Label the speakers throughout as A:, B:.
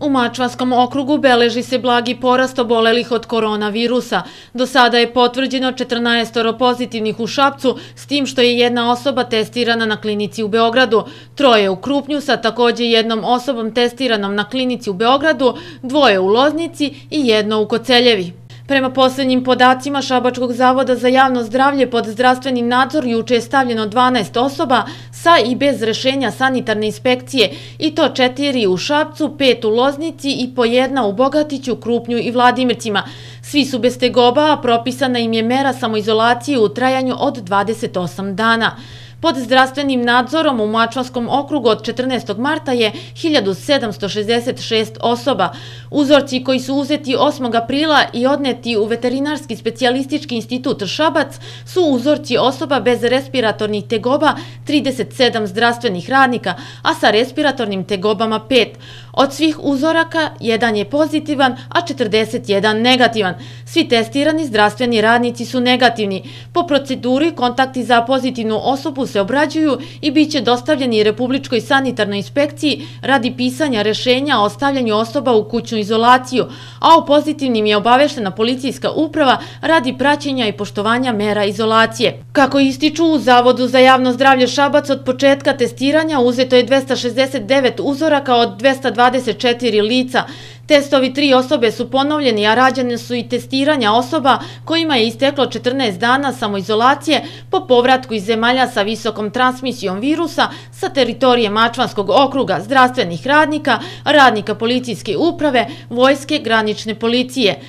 A: U Mačvanskom okrugu beleži se blagi porast obolelih od koronavirusa. Do sada je potvrđeno 14 pozitivnih u Šapcu, s tim što je jedna osoba testirana na klinici u Beogradu, troje u Krupnju sa također jednom osobom testiranom na klinici u Beogradu, dvoje u Loznici i jedno u Koceljevi. Prema posljednjim podacima Šabačkog zavoda za javno zdravlje pod zdravstveni nadzor juče je stavljeno 12 osoba sa i bez rešenja sanitarne inspekcije i to četiri u Šabcu, pet u Loznici i po jedna u Bogatiću, Krupnju i Vladimircima. Svi su bez tegoba, a propisana im je mera samoizolacije u trajanju od 28 dana. Pod zdravstvenim nadzorom u Mačvanskom okrugu od 14. marta je 1766 osoba. Uzorci koji su uzeti 8. aprila i odneti u Veterinarski specijalistički institut Šabac su uzorci osoba bez respiratornih tegoba 37 zdravstvenih radnika, a sa respiratornim tegobama 5. Od svih uzoraka, jedan je pozitivan, a 41 negativan. Svi testirani zdravstveni radnici su negativni. Po proceduri kontakti za pozitivnu osobu se obrađuju i bit će dostavljeni Republičkoj sanitarnoj inspekciji radi pisanja rešenja o stavljanju osoba u kućnu izolaciju, a o pozitivnim je obaveštena policijska uprava radi praćenja i poštovanja mera izolacije. Kako ističu u Zavodu za javno zdravlje Šabac, od početka testiranja uzeto je 269 uzoraka od 224 lica, Testovi tri osobe su ponovljeni, a rađene su i testiranja osoba kojima je isteklo 14 dana samoizolacije po povratku iz zemalja sa visokom transmisijom virusa sa teritorije Mačvanskog okruga zdravstvenih radnika, radnika policijske uprave, vojske, granične policije.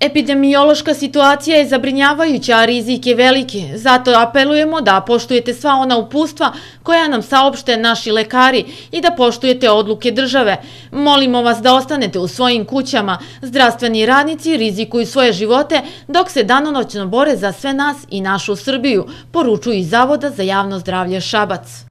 A: Epidemiološka situacija je zabrinjavajuća, a rizik je veliki. Zato apelujemo da poštujete sva ona upustva koja nam saopšte naši lekari i da poštujete odluke države. Molimo vas da ostanete u svojim kućama. Zdravstveni radnici rizikuju svoje živote dok se danonoćno bore za sve nas i našu Srbiju, poručuju iz Zavoda za javno zdravlje Šabac.